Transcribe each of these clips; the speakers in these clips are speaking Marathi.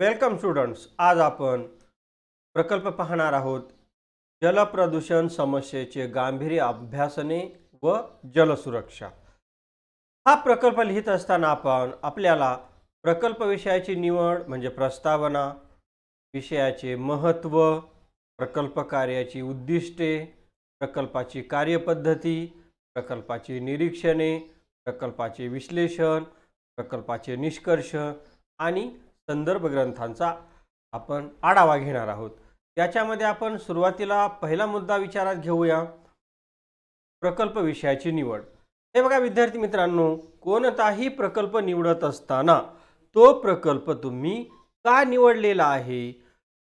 वेलकम स्टुडंट्स आज आपण प्रकल्प पाहणार आहोत जलप्रदूषण समस्येचे गांभीर्य अभ्यासने व जलसुरक्षा हा प्रकल्प लिहित असताना आपण आपल्याला प्रकल्प विषयाची निवड म्हणजे प्रस्तावना विषयाचे महत्त्व प्रकल्प कार्याची उद्दिष्टे प्रकल्पाची कार्यपद्धती प्रकल्पाची निरीक्षणे प्रकल्पाचे विश्लेषण प्रकल्पाचे निष्कर्ष आणि संदर्भ ग्रंथांचा आपण आढावा घेणार आहोत त्याच्यामध्ये आपण सुरुवातीला पहिला मुद्दा विचारात घेऊया प्रकल्प विषयाची निवड हे बघा विद्यार्थी मित्रांनो कोणताही प्रकल्प निवडत असताना तो प्रकल्प तुम्ही का निवडलेला आहे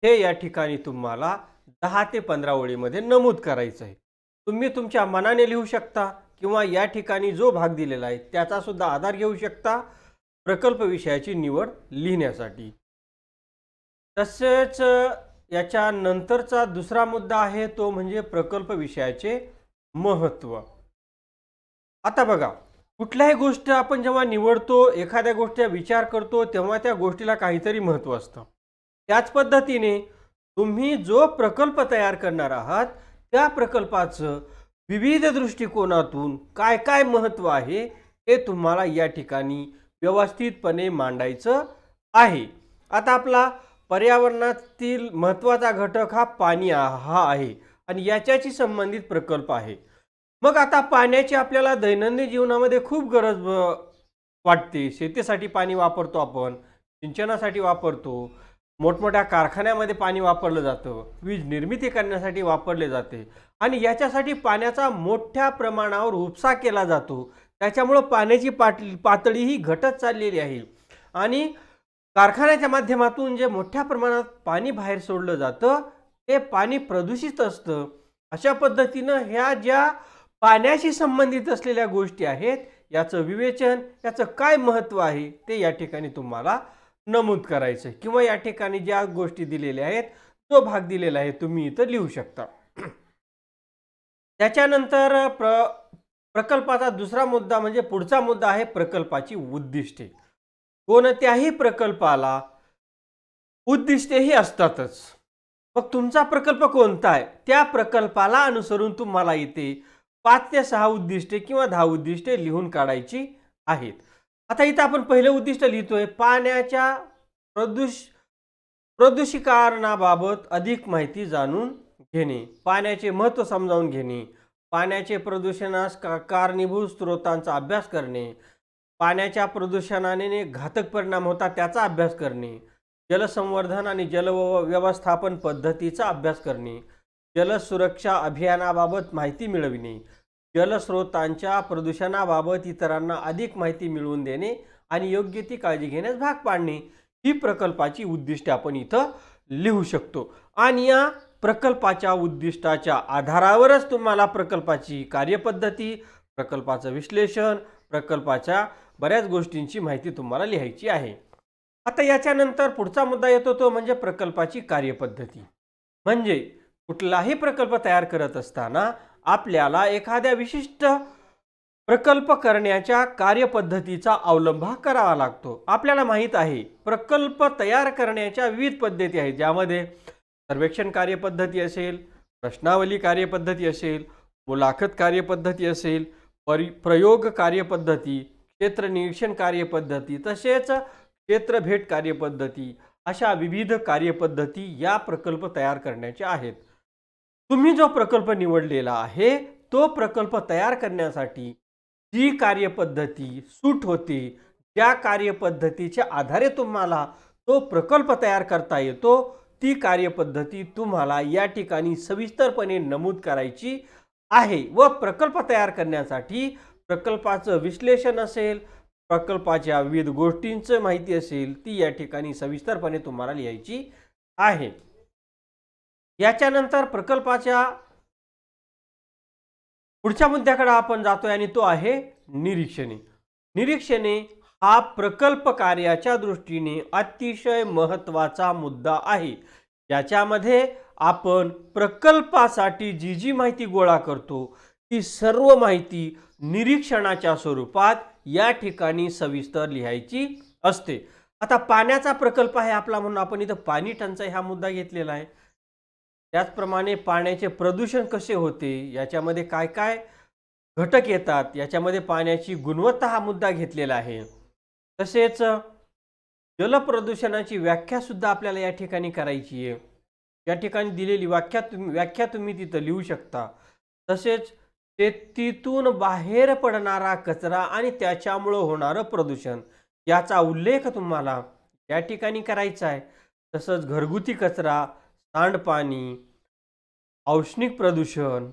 हे या ठिकाणी तुम्हाला दहा ते पंधरा ओळीमध्ये नमूद करायचं आहे तुम्ही तुमच्या मनाने लिहू शकता किंवा या ठिकाणी जो भाग दिलेला आहे त्याचा सुद्धा आधार घेऊ शकता प्रकल्प विषयाची निवड लिहिण्यासाठी तसेच याच्यानंतरचा दुसरा मुद्दा आहे तो म्हणजे प्रकल्प विषयाचे महत्त्व आता बघा कुठल्याही गोष्ट आपण जेव्हा निवडतो एखाद्या गोष्टीचा विचार करतो तेव्हा त्या गोष्टीला काहीतरी महत्त्व असतं त्याच पद्धतीने तुम्ही जो प्रकल्प तयार करणार आहात त्या प्रकल्पाचं विविध दृष्टिकोनातून काय काय महत्त्व आहे हे तुम्हाला या ठिकाणी व्यवस्थितपणे मांडायचं आहे आता आपला पर्यावरणातील महत्त्वाचा घटक हा पाणी हा आहे आणि याच्याशी संबंधित प्रकल्प आहे मग आता पाण्याची आपल्याला दैनंदिन जीवनामध्ये खूप गरज वाटते शेतीसाठी पाणी वापरतो आपण सिंचनासाठी वापरतो मोठमोठ्या कारखान्यामध्ये पाणी वापरलं जातं वीज निर्मिती करण्यासाठी वापरले जाते आणि याच्यासाठी पाण्याचा मोठ्या प्रमाणावर उपसा केला जातो त्याच्यामुळं पाण्याची पाट पातळी ही घटत चाललेली आहे आणि कारखान्याच्या माध्यमातून जे मोठ्या प्रमाणात पाणी बाहेर सोडलं जातं ते पाणी प्रदूषित असतं अशा पद्धतीनं ह्या ज्या पाण्याशी संबंधित असलेल्या गोष्टी आहेत याचं विवेचन याचं काय महत्त्व आहे ते या ठिकाणी तुम्हाला नमूद करायचं किंवा या ठिकाणी ज्या गोष्टी दिलेल्या आहेत तो भाग दिलेला आहे तुम्ही इथं लिहू शकता त्याच्यानंतर प्र प्रकल्पाचा दुसरा मुद्दा म्हणजे पुढचा मुद्दा आहे प्रकल्पाची उद्दिष्टे कोणत्याही प्रकल्पाला उद्दिष्टेही असतातच मग तुमचा प्रकल्प कोणता आहे त्या प्रकल्पाला अनुसरून तुम्हाला इथे पाच ते सहा उद्दिष्टे किंवा दहा उद्दिष्टे लिहून काढायची आहेत आता इथं आपण पहिलं उद्दिष्ट लिहितोय पाण्याच्या प्रदूष प्रदूषीकरणाबाबत अधिक माहिती जाणून घेणे पाण्याचे महत्त्व समजावून घेणे पाण्याचे प्रदूषणास का कारणीभूत स्रोतांचा अभ्यास करणे पाण्याच्या प्रदूषणाने घातक परिणाम होता त्याचा अभ्यास करणे जलसंवर्धन आणि जल व्यवस्थापन पद्धतीचा अभ्यास करणे जलसुरक्षा अभियानाबाबत माहिती मिळविणे जलस्रोतांच्या प्रदूषणाबाबत इतरांना अधिक माहिती मिळवून देणे आणि योग्य ती काळजी घेण्यास भाग पाडणे ही प्रकल्पाची उद्दिष्टे आपण इथं लिहू शकतो आणि या प्रकल्पाच्या उद्दिष्टाच्या आधारावरच तुम्हाला प्रकल्पाची कार्यपद्धती प्रकल्पाचं विश्लेषण प्रकल्पाच्या बऱ्याच गोष्टींची माहिती तुम्हाला लिहायची आहे आता याच्यानंतर पुढचा मुद्दा येतो तो म्हणजे प्रकल्पाची कार्यपद्धती म्हणजे कुठलाही प्रकल्प तयार करत असताना आपल्याला एखाद्या विशिष्ट प्रकल्प करण्याच्या कार्यपद्धतीचा अवलंब करावा लागतो आपल्याला माहीत आहे प्रकल्प तयार करण्याच्या विविध पद्धती आहेत ज्यामध्ये सर्वेक्षण कार्यपद्धती असेल प्रश्नावली कार्यपद्धती असेल मुलाखत कार्यपद्धती असेल परि प्रयोग कार्यपद्धती क्षेत्र निरीक्षण कार्यपद्धती तसेच क्षेत्रभेट कार्यपद्धती अशा विविध कार्यपद्धती या प्रकल्प तयार करण्याचे आहेत तुम्ही जो प्रकल्प निवडलेला आहे तो प्रकल्प तयार करण्यासाठी जी कार्यपद्धती सूट होते त्या कार्यपद्धतीच्या आधारे तुम्हाला तो प्रकल्प तयार करता येतो ती कार्यपद्धती तुम्हाला या ठिकाणी सविस्तरपणे नमूद करायची आहे व प्रकल्प तयार करण्यासाठी प्रकल्पाचं विश्लेषण असेल प्रकल्पाच्या विविध गोष्टींचं माहिती असेल ती या ठिकाणी सविस्तरपणे तुम्हाला लिहायची आहे याच्यानंतर प्रकल्पाच्या पुढच्या मुद्द्याकडे आपण जातोय आणि तो आहे निरीक्षणे निरीक्षणे हा प्रकल्प कार्याच्या दृष्टीने अतिशय महत्त्वाचा मुद्दा आहे ज्याच्यामध्ये आपण प्रकल्पासाठी जी जी माहिती गोळा करतो ती सर्व माहिती निरीक्षणाच्या स्वरूपात या ठिकाणी सविस्तर लिहायची असते आता पाण्याचा प्रकल्प आहे आपला म्हणून आपण इथं पाणी टंचाई हा मुद्दा घेतलेला आहे त्याचप्रमाणे पाण्याचे प्रदूषण कसे होते याच्यामध्ये काय काय घटक येतात याच्यामध्ये पाण्याची गुणवत्ता हा मुद्दा घेतलेला आहे तसेच जलप्रदूषणाची व्याख्यासुद्धा आपल्याला या ठिकाणी करायची आहे या ठिकाणी दिलेली व्याख्या तुम्ही व्याख्या तुम्ही तिथं लिहू शकता तसेच ते तिथून बाहेर पडणारा कचरा आणि त्याच्यामुळं होणारं प्रदूषण याचा उल्लेख तुम्हाला या ठिकाणी करायचा आहे तसंच घरगुती कचरा सांडपाणी औष्णिक प्रदूषण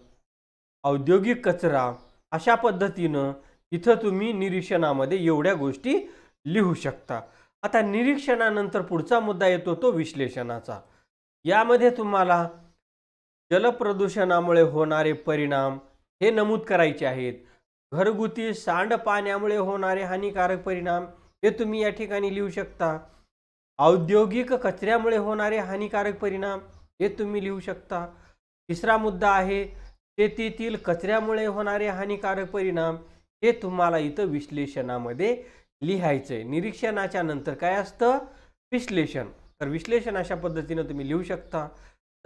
औद्योगिक कचरा अशा पद्धतीनं इथं तुम्ही निरीक्षणामध्ये एवढ्या गोष्टी लिहू शकता आता निरीक्षणानंतर पुढचा मुद्दा येतो तो विश्लेषणाचा यामध्ये तुम्हाला जलप्रदूषणामुळे होणारे परिणाम हे नमूद करायचे आहेत घरगुती सांड पाण्यामुळे होणारे हानिकारक परिणाम हे तुम्ही या ठिकाणी लिहू शकता औद्योगिक कचऱ्यामुळे होणारे हानिकारक परिणाम हे तुम्ही लिहू शकता तिसरा मुद्दा आहे शेतीतील कचऱ्यामुळे होणारे हानिकारक परिणाम हे तुम्हाला इथं विश्लेषणामध्ये लिहायचंय निरीक्षणाच्या नंतर काय असतं विश्लेषण तर विश्लेषण अशा पद्धतीनं तुम्ही लिहू शकता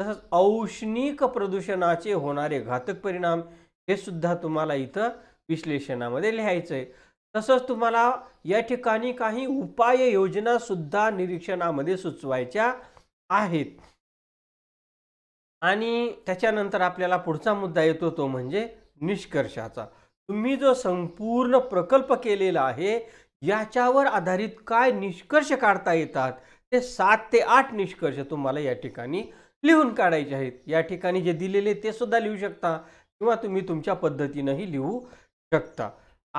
तसंच औष्णिक प्रदूषणाचे होणारे घातक परिणाम हे सुद्धा तुम्हाला इथं विश्लेषणामध्ये लिहायचं आहे तसंच तुम्हाला या ठिकाणी काही उपाय योजना सुद्धा निरीक्षणामध्ये सुचवायच्या आहेत आणि त्याच्यानंतर आपल्याला पुढचा मुद्दा येतो तो म्हणजे निष्कर्षाचा तुम्ही जो संपूर्ण प्रकल्प केलेला आहे याच्यावर आधारित काय निष्कर्ष काढता येतात ते सात ते आठ निष्कर्ष तुम्हाला या ठिकाणी लिहून काढायचे आहेत या ठिकाणी जे दिलेले ते सुद्धा लिहू शकता किंवा तुम्ही तुमच्या पद्धतीनंही लिहू शकता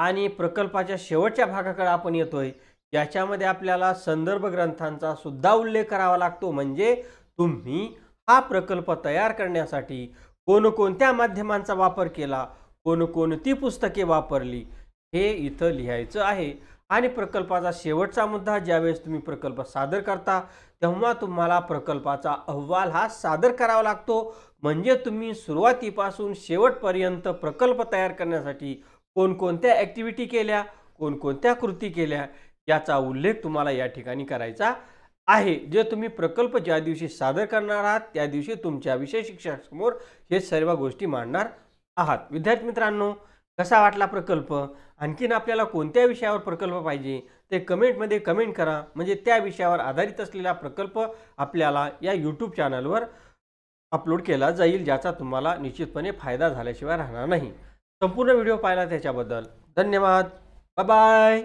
आणि प्रकल्पाच्या शेवटच्या भागाकडे आपण येतोय याच्यामध्ये आपल्याला संदर्भ ग्रंथांचा सुद्धा उल्लेख करावा लागतो म्हणजे तुम्ही हा प्रकल्प तयार करण्यासाठी कोणकोणत्या माध्यमांचा वापर केला कोणकोणती पुस्तके वापरली हे इथं लिहायचं आहे आणि प्रकल्पाचा शेवटचा मुद्दा ज्यावेळेस तुम्ही प्रकल्प सादर करता तेव्हा तुम्हाला प्रकल्पाचा अहवाल हा सादर करावा लागतो म्हणजे तुम्ही सुरुवातीपासून शेवटपर्यंत प्रकल्प तयार करण्यासाठी कोणकोणत्या ॲक्टिव्हिटी केल्या कोणकोणत्या कृती केल्या याचा उल्लेख तुम्हाला या ठिकाणी करायचा आहे जे तुम्ही प्रकल्प ज्या दिवशी सादर करणार आहात त्या दिवशी तुमच्या विषय शिक्षकासमोर हे सर्व गोष्टी मांडणार आहात विद्यार्थी मित्रांनो कसा वाटला प्रकल्प आणखीन आपल्याला कोणत्या विषयावर प्रकल्प पाहिजे ते कमेंटमध्ये कमेंट करा म्हणजे त्या विषयावर आधारित असलेला प्रकल्प आपल्याला या यूट्यूब चॅनलवर अपलोड केला जाईल ज्याचा तुम्हाला निश्चितपणे फायदा झाल्याशिवाय राहणार नाही संपूर्ण व्हिडिओ पाहिला त्याच्याबद्दल धन्यवाद बाय